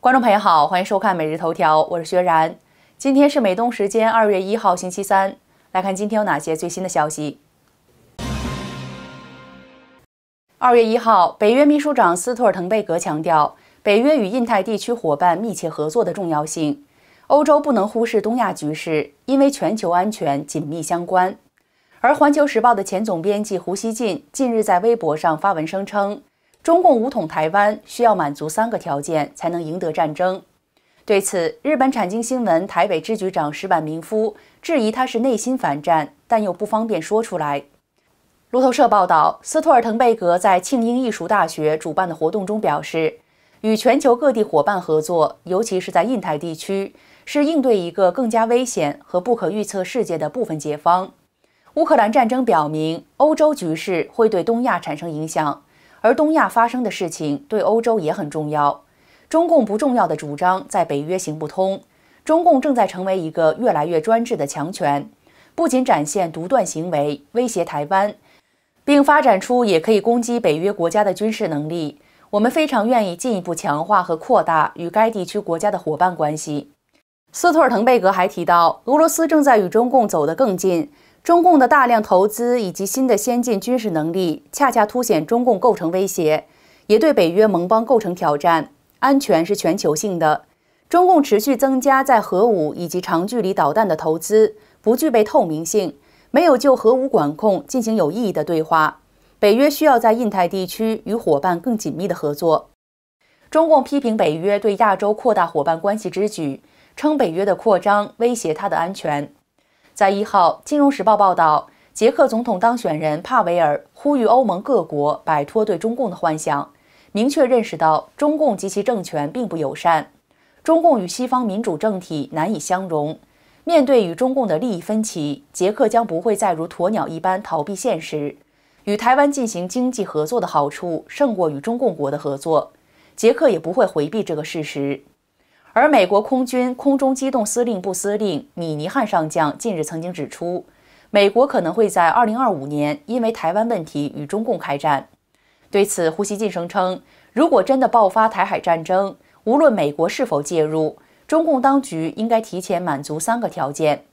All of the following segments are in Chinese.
观众朋友好，欢迎收看《每日头条》，我是薛然。今天是美东时间二月一号，星期三。来看今天有哪些最新的消息。二月一号，北约秘书长斯托尔滕贝格强调，北约与印太地区伙伴密切合作的重要性。欧洲不能忽视东亚局势，因为全球安全紧密相关。而《环球时报》的前总编辑胡锡进近日在微博上发文声称。中共武统台湾需要满足三个条件才能赢得战争。对此，日本产经新闻台北支局长石板明夫质疑他是内心反战，但又不方便说出来。路透社报道，斯托尔滕贝格在庆英艺术大学主办的活动中表示，与全球各地伙伴合作，尤其是在印太地区，是应对一个更加危险和不可预测世界的部分解方。乌克兰战争表明，欧洲局势会对东亚产生影响。而东亚发生的事情对欧洲也很重要。中共不重要的主张在北约行不通。中共正在成为一个越来越专制的强权，不仅展现独断行为威胁台湾，并发展出也可以攻击北约国家的军事能力。我们非常愿意进一步强化和扩大与该地区国家的伙伴关系。斯托尔滕贝格还提到，俄罗斯正在与中共走得更近。中共的大量投资以及新的先进军事能力，恰恰凸显中共构成威胁，也对北约盟邦构成挑战。安全是全球性的。中共持续增加在核武以及长距离导弹的投资，不具备透明性，没有就核武管控进行有意义的对话。北约需要在印太地区与伙伴更紧密的合作。中共批评北约对亚洲扩大伙伴关系之举，称北约的扩张威胁它的安全。在《一号金融时报》报道，捷克总统当选人帕维尔呼吁欧盟各国摆脱对中共的幻想，明确认识到中共及其政权并不友善，中共与西方民主政体难以相容。面对与中共的利益分歧，捷克将不会再如鸵鸟一般逃避现实。与台湾进行经济合作的好处胜过与中共国的合作，捷克也不会回避这个事实。而美国空军空中机动司令部司令米尼汉上将近日曾经指出，美国可能会在2025年因为台湾问题与中共开战。对此，胡锡进声称，如果真的爆发台海战争，无论美国是否介入，中共当局应该提前满足三个条件：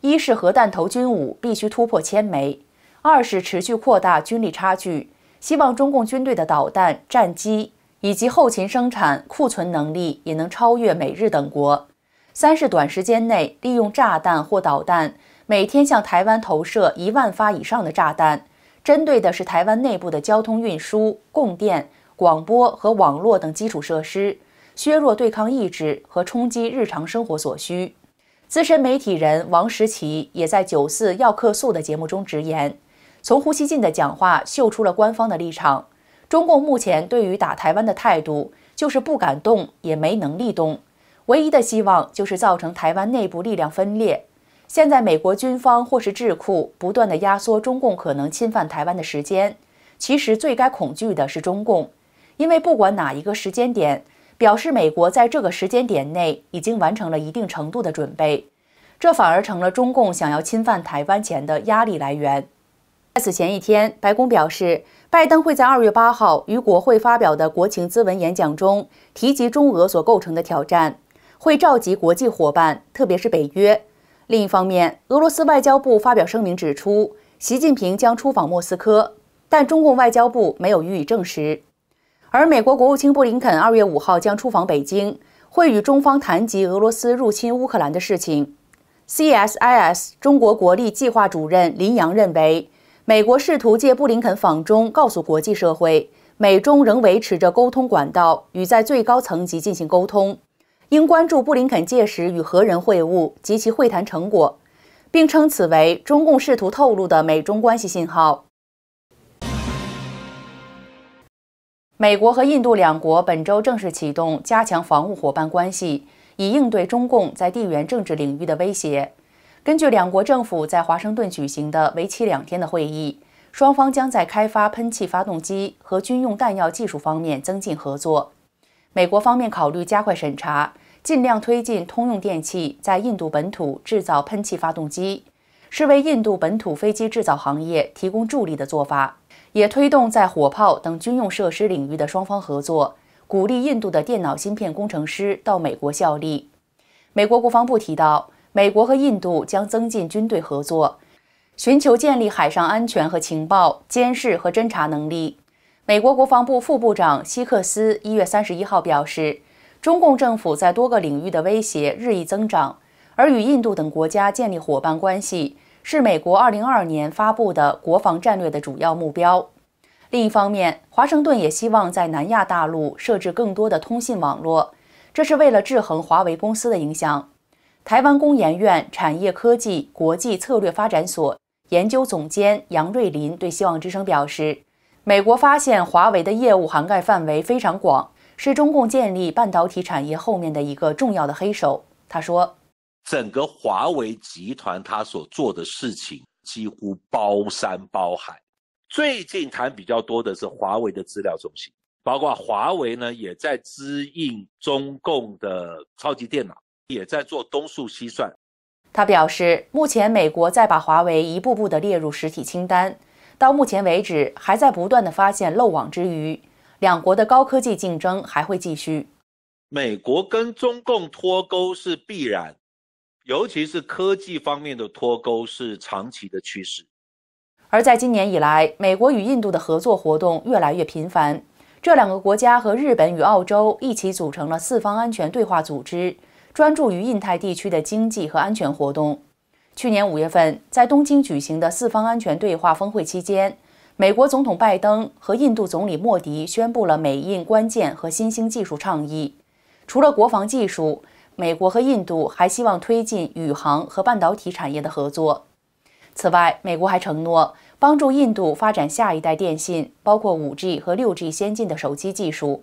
一是核弹头军武必须突破千枚；二是持续扩大军力差距，希望中共军队的导弹、战机。以及后勤生产、库存能力也能超越美日等国。三是短时间内利用炸弹或导弹，每天向台湾投射一万发以上的炸弹，针对的是台湾内部的交通运输、供电、广播和网络等基础设施，削弱对抗意志和冲击日常生活所需。资深媒体人王石奇也在九四要客诉的节目中直言，从胡锡进的讲话秀出了官方的立场。中共目前对于打台湾的态度，就是不敢动也没能力动，唯一的希望就是造成台湾内部力量分裂。现在美国军方或是智库不断的压缩中共可能侵犯台湾的时间，其实最该恐惧的是中共，因为不管哪一个时间点，表示美国在这个时间点内已经完成了一定程度的准备，这反而成了中共想要侵犯台湾前的压力来源。在此前一天，白宫表示，拜登会在二月八号于国会发表的国情咨文演讲中提及中俄所构成的挑战，会召集国际伙伴，特别是北约。另一方面，俄罗斯外交部发表声明指出，习近平将出访莫斯科，但中共外交部没有予以证实。而美国国务卿布林肯二月五号将出访北京，会与中方谈及俄罗斯入侵乌克兰的事情。CSIS 中国国力计划主任林阳认为。美国试图借布林肯访中，告诉国际社会，美中仍维持着沟通管道，与在最高层级进行沟通。应关注布林肯届时与何人会晤及其会谈成果，并称此为中共试图透露的美中关系信号。美国和印度两国本周正式启动加强防务伙伴关系，以应对中共在地缘政治领域的威胁。根据两国政府在华盛顿举行的为期两天的会议，双方将在开发喷气发动机和军用弹药技术方面增进合作。美国方面考虑加快审查，尽量推进通用电气在印度本土制造喷气发动机，是为印度本土飞机制造行业提供助力的做法，也推动在火炮等军用设施领域的双方合作，鼓励印度的电脑芯片工程师到美国效力。美国国防部提到。美国和印度将增进军队合作，寻求建立海上安全和情报监视和侦查能力。美国国防部副部长希克斯一月三十一号表示，中共政府在多个领域的威胁日益增长，而与印度等国家建立伙伴关系是美国二零二二年发布的国防战略的主要目标。另一方面，华盛顿也希望在南亚大陆设置更多的通信网络，这是为了制衡华为公司的影响。台湾工研院产业科技国际策略发展所研究总监杨瑞林对《希望之声》表示：“美国发现华为的业务涵盖范围非常广，是中共建立半导体产业后面的一个重要的黑手。”他说：“整个华为集团他所做的事情几乎包山包海，最近谈比较多的是华为的资料中心，包括华为呢也在支应中共的超级电脑。”也在做东数西算。他表示，目前美国在把华为一步步的列入实体清单，到目前为止还在不断的发现漏网之鱼，两国的高科技竞争还会继续。美国跟中共脱钩是必然，尤其是科技方面的脱钩是长期的趋势。而在今年以来，美国与印度的合作活动越来越频繁，这两个国家和日本与澳洲一起组成了四方安全对话组织。专注于印太地区的经济和安全活动。去年五月份，在东京举行的四方安全对话峰会期间，美国总统拜登和印度总理莫迪宣布了美印关键和新兴技术倡议。除了国防技术，美国和印度还希望推进宇航和半导体产业的合作。此外，美国还承诺帮助印度发展下一代电信，包括 5G 和 6G 先进的手机技术。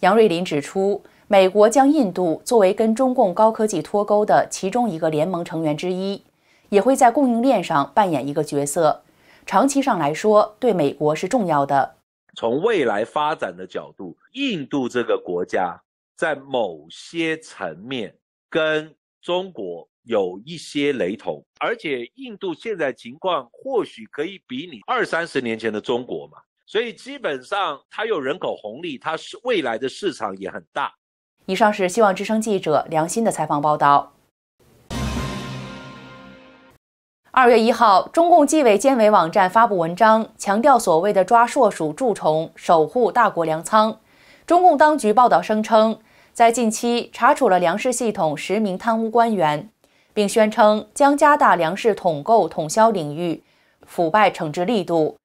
杨瑞林指出。美国将印度作为跟中共高科技脱钩的其中一个联盟成员之一，也会在供应链上扮演一个角色。长期上来说，对美国是重要的。从未来发展的角度，印度这个国家在某些层面跟中国有一些雷同，而且印度现在情况或许可以比拟二三十年前的中国嘛。所以基本上它有人口红利，它是未来的市场也很大。以上是希望之声记者梁鑫的采访报道。二月一号，中共纪委监委网站发布文章，强调所谓的“抓硕鼠、蛀虫，守护大国粮仓”。中共当局报道声称，在近期查处了粮食系统十名贪污官员，并宣称将加大粮食统购统销领域腐败惩治力度。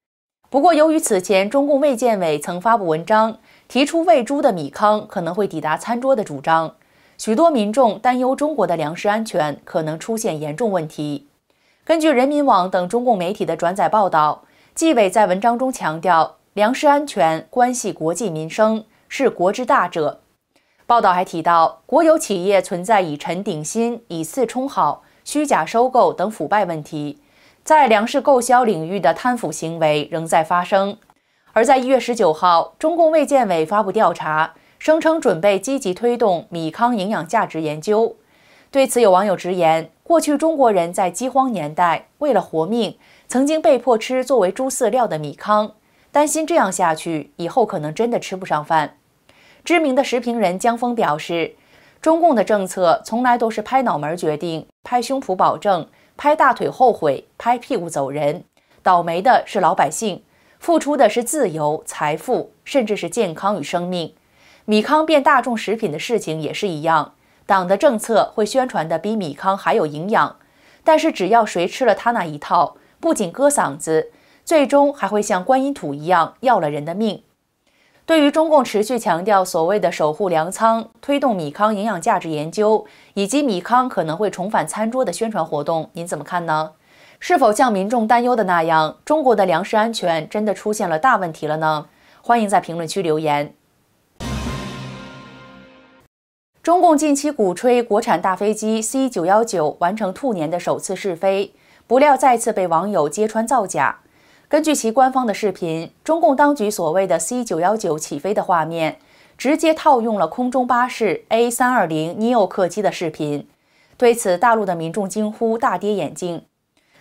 不过，由于此前中共卫健委曾发布文章。提出喂猪的米糠可能会抵达餐桌的主张，许多民众担忧中国的粮食安全可能出现严重问题。根据人民网等中共媒体的转载报道，纪委在文章中强调，粮食安全关系国计民生，是国之大者。报道还提到，国有企业存在以陈顶薪、以次充好、虚假收购等腐败问题，在粮食购销领域的贪腐行为仍在发生。而在一月十九号，中共卫健委发布调查，声称准备积极推动米糠营养价值研究。对此，有网友直言：过去中国人在饥荒年代，为了活命，曾经被迫吃作为猪饲料的米糠，担心这样下去，以后可能真的吃不上饭。知名的食评人江峰表示，中共的政策从来都是拍脑门决定、拍胸脯保证、拍大腿后悔、拍屁股走人，倒霉的是老百姓。付出的是自由、财富，甚至是健康与生命。米康变大众食品的事情也是一样，党的政策会宣传的比米康还有营养，但是只要谁吃了他那一套，不仅割嗓子，最终还会像观音土一样要了人的命。对于中共持续强调所谓的守护粮仓、推动米康营养价值研究，以及米康可能会重返餐桌的宣传活动，您怎么看呢？是否像民众担忧的那样，中国的粮食安全真的出现了大问题了呢？欢迎在评论区留言。中共近期鼓吹国产大飞机 C 九幺九完成兔年的首次试飞，不料再次被网友揭穿造假。根据其官方的视频，中共当局所谓的 C 九幺九起飞的画面，直接套用了空中巴士 A 三二零 neo 客机的视频。对此，大陆的民众惊呼，大跌眼镜。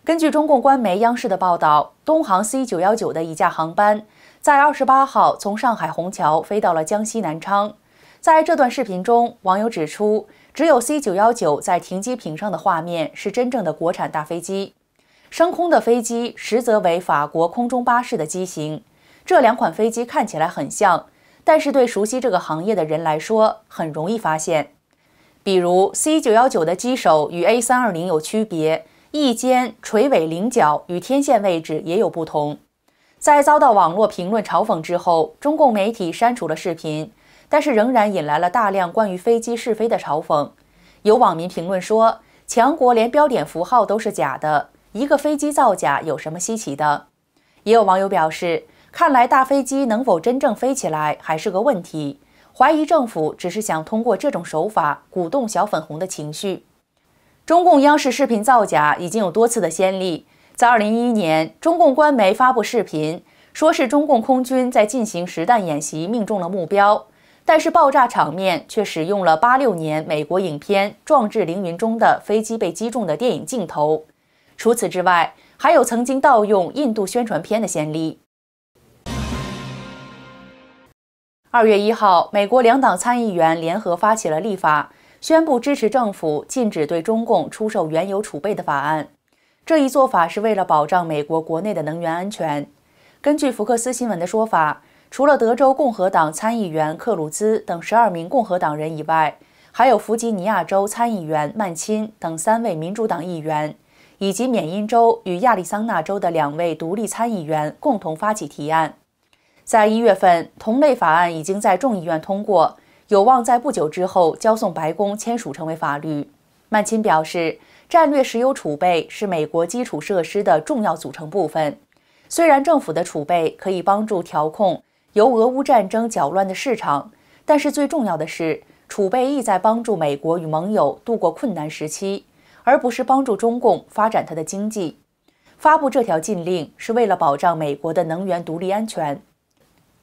根据中共官媒央视的报道，东航 C 九幺九的一架航班在二十八号从上海虹桥飞到了江西南昌。在这段视频中，网友指出，只有 C 九幺九在停机坪上的画面是真正的国产大飞机，升空的飞机实则为法国空中巴士的机型。这两款飞机看起来很像，但是对熟悉这个行业的人来说很容易发现，比如 C 九幺九的机首与 A 三二零有区别。翼尖垂尾菱角与天线位置也有不同。在遭到网络评论嘲讽之后，中共媒体删除了视频，但是仍然引来了大量关于飞机试飞的嘲讽。有网民评论说：“强国连标点符号都是假的，一个飞机造假有什么稀奇的？”也有网友表示：“看来大飞机能否真正飞起来还是个问题，怀疑政府只是想通过这种手法鼓动小粉红的情绪。”中共央视视频造假已经有多次的先例。在二零一一年，中共官媒发布视频，说是中共空军在进行实弹演习，命中了目标，但是爆炸场面却使用了八六年美国影片《壮志凌云》中的飞机被击中的电影镜头。除此之外，还有曾经盗用印度宣传片的先例。二月一号，美国两党参议员联合发起了立法。宣布支持政府禁止对中共出售原油储备的法案。这一做法是为了保障美国国内的能源安全。根据福克斯新闻的说法，除了德州共和党参议员克鲁兹等十二名共和党人以外，还有弗吉尼亚州参议员曼钦等三位民主党议员，以及缅因州与亚利桑那州的两位独立参议员共同发起提案。在一月份，同类法案已经在众议院通过。有望在不久之后交送白宫签署成为法律。曼钦表示，战略石油储备是美国基础设施的重要组成部分。虽然政府的储备可以帮助调控由俄乌战争搅乱的市场，但是最重要的是，储备意在帮助美国与盟友度过困难时期，而不是帮助中共发展它的经济。发布这条禁令是为了保障美国的能源独立安全。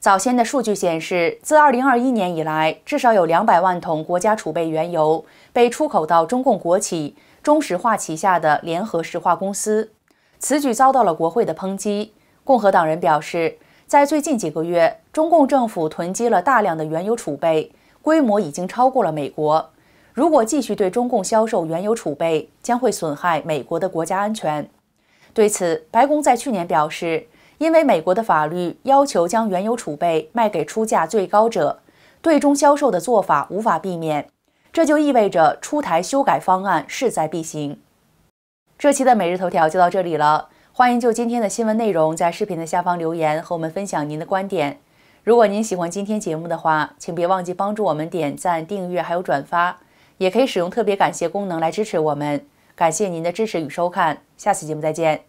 早先的数据显示，自2021年以来，至少有200万桶国家储备原油被出口到中共国企中石化旗下的联合石化公司。此举遭到了国会的抨击。共和党人表示，在最近几个月，中共政府囤积了大量的原油储备，规模已经超过了美国。如果继续对中共销售原油储备，将会损害美国的国家安全。对此，白宫在去年表示。因为美国的法律要求将原油储备卖给出价最高者，对中销售的做法无法避免，这就意味着出台修改方案势在必行。这期的每日头条就到这里了，欢迎就今天的新闻内容在视频的下方留言和我们分享您的观点。如果您喜欢今天节目的话，请别忘记帮助我们点赞、订阅还有转发，也可以使用特别感谢功能来支持我们。感谢您的支持与收看，下次节目再见。